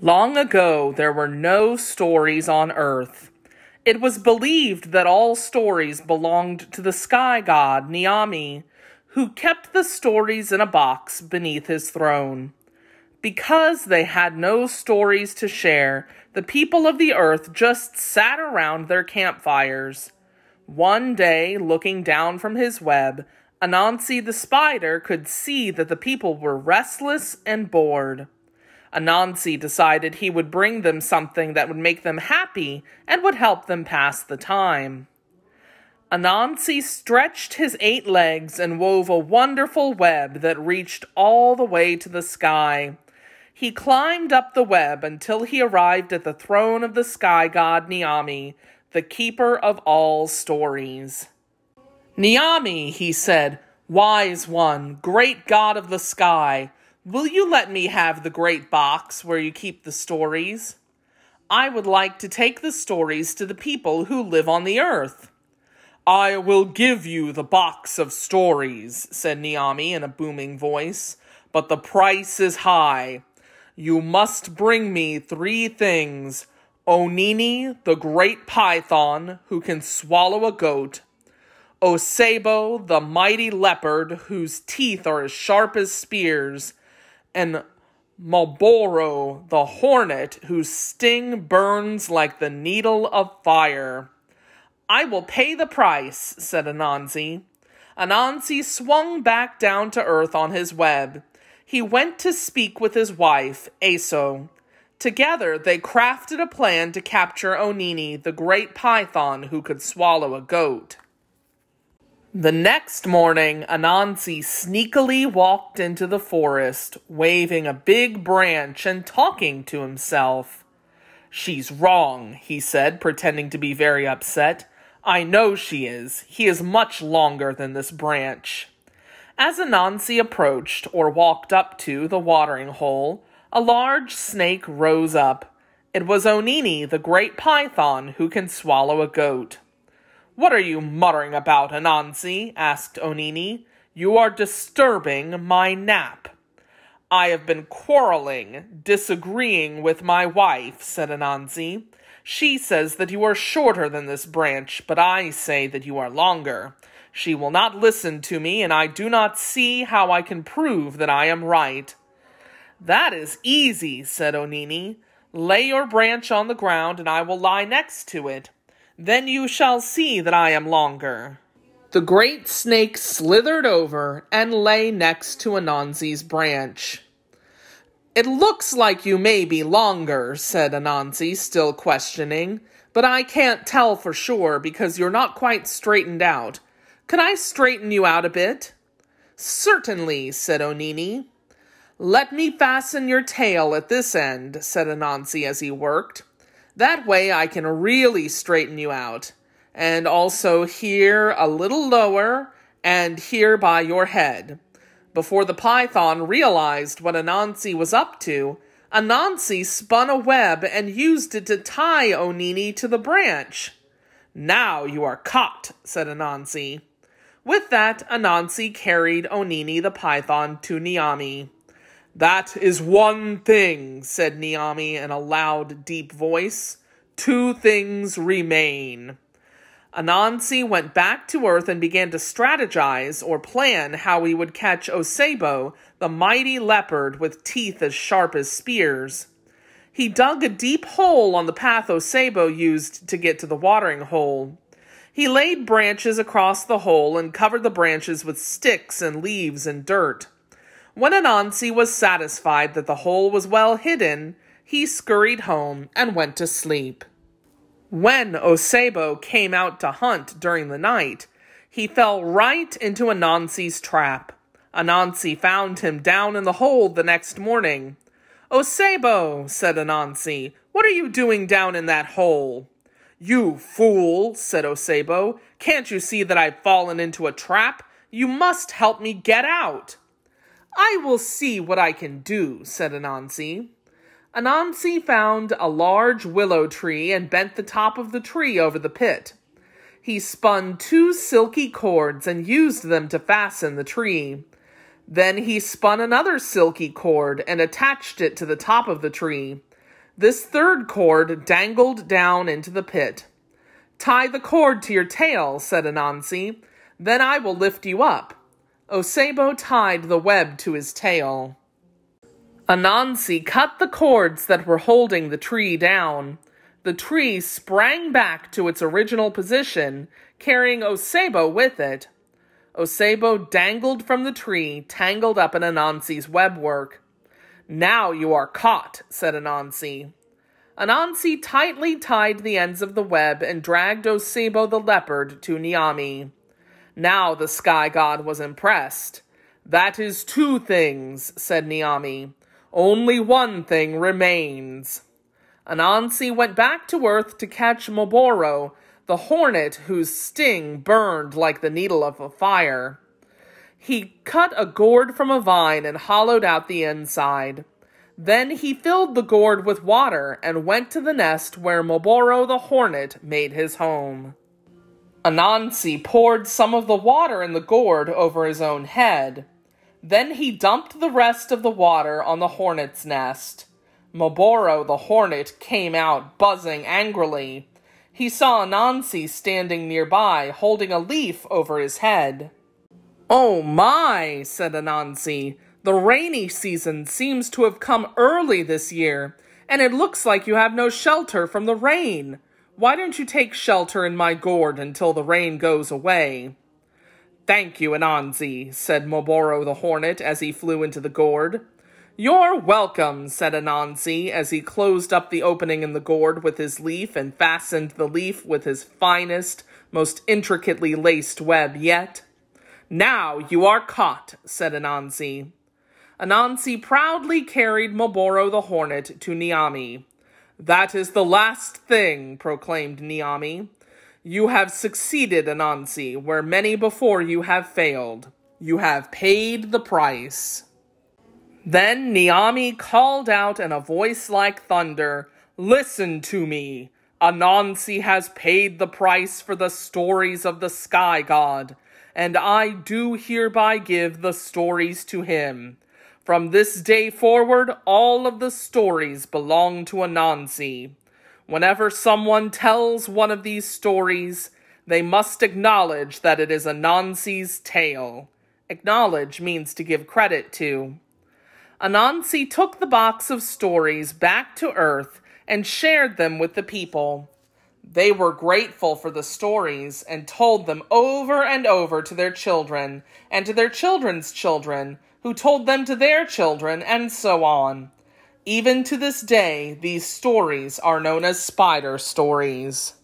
Long ago, there were no stories on Earth. It was believed that all stories belonged to the sky god Niami, who kept the stories in a box beneath his throne. Because they had no stories to share, the people of the earth just sat around their campfires. One day, looking down from his web, Anansi the spider could see that the people were restless and bored. Anansi decided he would bring them something that would make them happy and would help them pass the time. Anansi stretched his eight legs and wove a wonderful web that reached all the way to the sky. He climbed up the web until he arrived at the throne of the sky god Niami, the keeper of all stories. Niami, he said, wise one, great god of the sky, Will you let me have the great box where you keep the stories? I would like to take the stories to the people who live on the earth. I will give you the box of stories, said Niami in a booming voice, but the price is high. You must bring me three things Onini, the great python who can swallow a goat, Osebo, the mighty leopard whose teeth are as sharp as spears, and Marlboro the hornet, whose sting burns like the needle of fire. I will pay the price, said Anansi. Anansi swung back down to earth on his web. He went to speak with his wife, Aso. Together, they crafted a plan to capture Onini, the great python who could swallow a goat. The next morning, Anansi sneakily walked into the forest, waving a big branch and talking to himself. She's wrong, he said, pretending to be very upset. I know she is. He is much longer than this branch. As Anansi approached, or walked up to, the watering hole, a large snake rose up. It was Onini, the great python, who can swallow a goat. What are you muttering about, Anansi? asked Onini. You are disturbing my nap. I have been quarreling, disagreeing with my wife, said Anansi. She says that you are shorter than this branch, but I say that you are longer. She will not listen to me, and I do not see how I can prove that I am right. That is easy, said Onini. Lay your branch on the ground, and I will lie next to it. Then you shall see that I am longer. The great snake slithered over and lay next to Ananzi's branch. It looks like you may be longer, said Ananzi, still questioning, but I can't tell for sure because you're not quite straightened out. Can I straighten you out a bit? Certainly, said Onini. Let me fasten your tail at this end, said Anansi as he worked. That way I can really straighten you out. And also here a little lower and here by your head. Before the python realized what Anansi was up to, Anansi spun a web and used it to tie Onini to the branch. Now you are caught, said Anansi. With that, Anansi carried Onini the python to Niami. That is one thing, said Niami in a loud, deep voice. Two things remain. Anansi went back to Earth and began to strategize or plan how he would catch Osebo, the mighty leopard with teeth as sharp as spears. He dug a deep hole on the path Osebo used to get to the watering hole. He laid branches across the hole and covered the branches with sticks and leaves and dirt. When Anansi was satisfied that the hole was well hidden, he scurried home and went to sleep. When Osebo came out to hunt during the night, he fell right into Anansi's trap. Anansi found him down in the hole the next morning. Osebo, said Anansi, what are you doing down in that hole? You fool, said Osebo, can't you see that I've fallen into a trap? You must help me get out. I will see what I can do, said Anansi. Anansi found a large willow tree and bent the top of the tree over the pit. He spun two silky cords and used them to fasten the tree. Then he spun another silky cord and attached it to the top of the tree. This third cord dangled down into the pit. Tie the cord to your tail, said Anansi. Then I will lift you up. Osebo tied the web to his tail. Anansi cut the cords that were holding the tree down. The tree sprang back to its original position, carrying Osebo with it. Osebo dangled from the tree, tangled up in Anansi's webwork. Now you are caught, said Anansi. Anansi tightly tied the ends of the web and dragged Osebo the leopard to Niami. Now the sky god was impressed. That is two things, said Niami. Only one thing remains. Anansi went back to Earth to catch Moboro, the hornet whose sting burned like the needle of a fire. He cut a gourd from a vine and hollowed out the inside. Then he filled the gourd with water and went to the nest where Moboro the hornet made his home. Anansi poured some of the water in the gourd over his own head. Then he dumped the rest of the water on the hornet's nest. Maboro the hornet came out buzzing angrily. He saw Anansi standing nearby, holding a leaf over his head. Oh my, said Anansi. The rainy season seems to have come early this year, and it looks like you have no shelter from the rain. Why don't you take shelter in my gourd until the rain goes away? Thank you, Ananzi, said Moboro the Hornet as he flew into the gourd. You're welcome, said Anansi as he closed up the opening in the gourd with his leaf and fastened the leaf with his finest, most intricately laced web yet. Now you are caught, said Anansi. Anansi proudly carried Moboro the Hornet to Niami. That is the last thing, proclaimed Niami. You have succeeded, Anansi, where many before you have failed. You have paid the price. Then Niami called out in a voice like thunder, Listen to me! Anansi has paid the price for the stories of the Sky God, and I do hereby give the stories to him. From this day forward, all of the stories belong to Anansi. Whenever someone tells one of these stories, they must acknowledge that it is Anansi's tale. Acknowledge means to give credit to. Anansi took the box of stories back to Earth and shared them with the people. They were grateful for the stories and told them over and over to their children and to their children's children who told them to their children, and so on. Even to this day, these stories are known as spider stories.